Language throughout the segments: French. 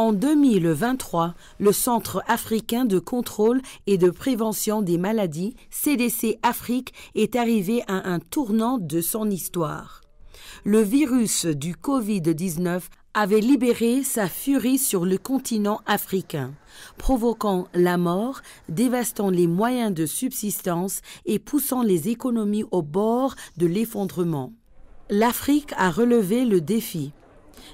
En 2023, le Centre africain de contrôle et de prévention des maladies, CDC Afrique, est arrivé à un tournant de son histoire. Le virus du Covid-19 avait libéré sa furie sur le continent africain, provoquant la mort, dévastant les moyens de subsistance et poussant les économies au bord de l'effondrement. L'Afrique a relevé le défi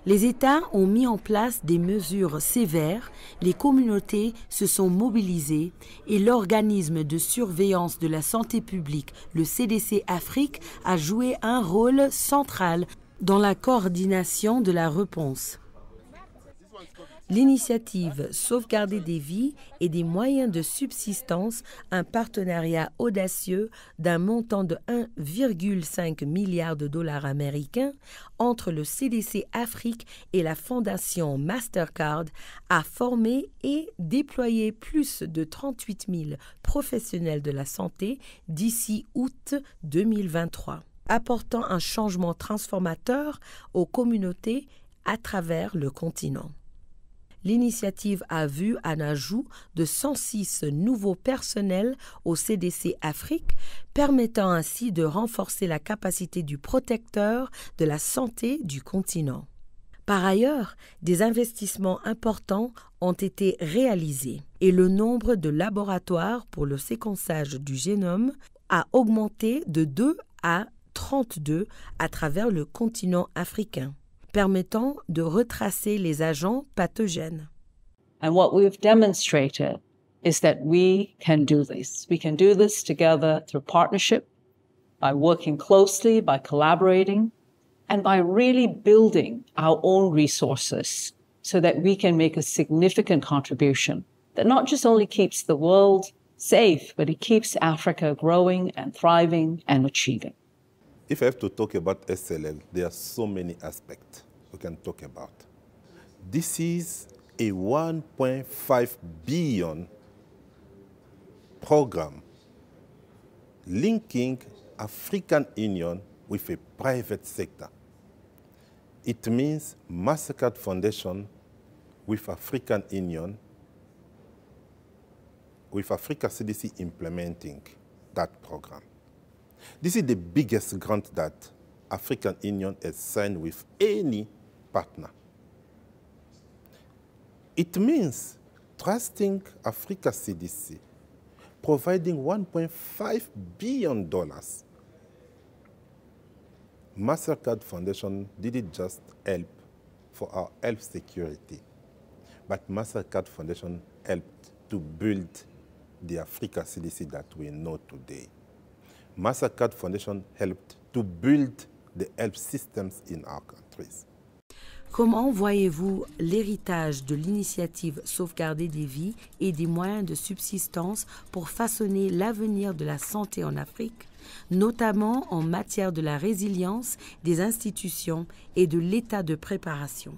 les États ont mis en place des mesures sévères, les communautés se sont mobilisées et l'organisme de surveillance de la santé publique, le CDC Afrique, a joué un rôle central dans la coordination de la réponse. L'initiative Sauvegarder des vies et des moyens de subsistance, un partenariat audacieux d'un montant de 1,5 milliard de dollars américains entre le CDC Afrique et la fondation Mastercard, a formé et déployé plus de 38 000 professionnels de la santé d'ici août 2023 apportant un changement transformateur aux communautés à travers le continent. L'initiative a vu un ajout de 106 nouveaux personnels au CDC Afrique, permettant ainsi de renforcer la capacité du protecteur de la santé du continent. Par ailleurs, des investissements importants ont été réalisés et le nombre de laboratoires pour le séquençage du génome a augmenté de 2 à 32 à travers le continent africain. permettant de retracer les agents pathogènes. And what we've demonstrated is that we can do this. We can do this together through partnership, by working closely, by collaborating, and by really building our own resources so that we can make a significant contribution that not just only keeps the world safe, but it keeps Africa growing and thriving and achieving. If I have to talk about SLL, there are so many aspects we can talk about. This is a 1.5 billion program linking African Union with a private sector. It means Mastercard Foundation with African Union, with Africa CDC implementing that program. This is the biggest grant that African Union has signed with any partner. It means trusting Africa CDC, providing $1.5 billion. MasterCard Foundation didn't just help for our health security, but MasterCard Foundation helped to build the Africa CDC that we know today. MasterCard Foundation helped to build the health systems in our countries. Comment voyez-vous l'héritage de l'initiative Sauvegarder des vies et des moyens de subsistance pour façonner l'avenir de la santé en Afrique, notamment en matière de la résilience des institutions et de l'état de préparation